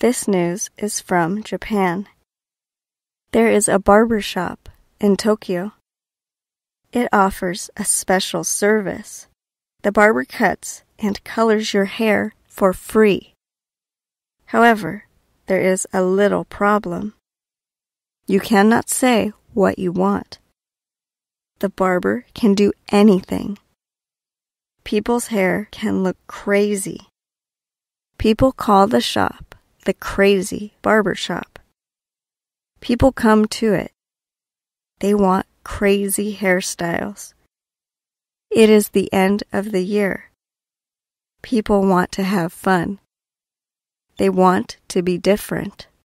This news is from Japan. There is a barber shop in Tokyo. It offers a special service. The barber cuts and colors your hair for free. However, there is a little problem. You cannot say what you want. The barber can do anything. People's hair can look crazy. People call the shop the crazy barber shop. People come to it. They want crazy hairstyles. It is the end of the year. People want to have fun. They want to be different.